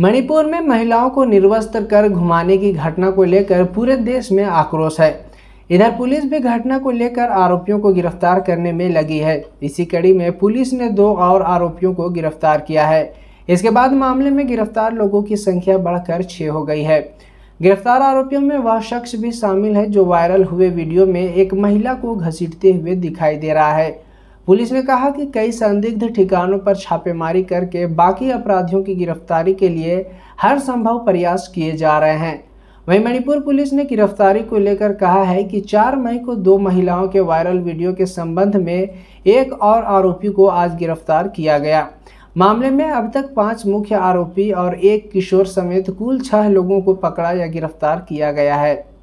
मणिपुर में महिलाओं को निर्वस्त्र कर घुमाने की घटना को लेकर पूरे देश में आक्रोश है इधर पुलिस भी घटना को लेकर आरोपियों को गिरफ्तार करने में लगी है इसी कड़ी में पुलिस ने दो और आरोपियों को गिरफ्तार किया है इसके बाद मामले में गिरफ्तार लोगों की संख्या बढ़कर छः हो गई है गिरफ्तार आरोपियों में वह शख्स भी शामिल है जो वायरल हुए वीडियो में एक महिला को घसीटते हुए दिखाई दे रहा है पुलिस ने कहा कि कई संदिग्ध ठिकानों पर छापेमारी करके बाकी अपराधियों की गिरफ्तारी के लिए हर संभव प्रयास किए जा रहे हैं वहीं मणिपुर पुलिस ने गिरफ्तारी को लेकर कहा है कि 4 मई को दो महिलाओं के वायरल वीडियो के संबंध में एक और आरोपी को आज गिरफ्तार किया गया मामले में अब तक पांच मुख्य आरोपी और एक किशोर समेत कुल छह लोगों को पकड़ा या गिरफ्तार किया गया है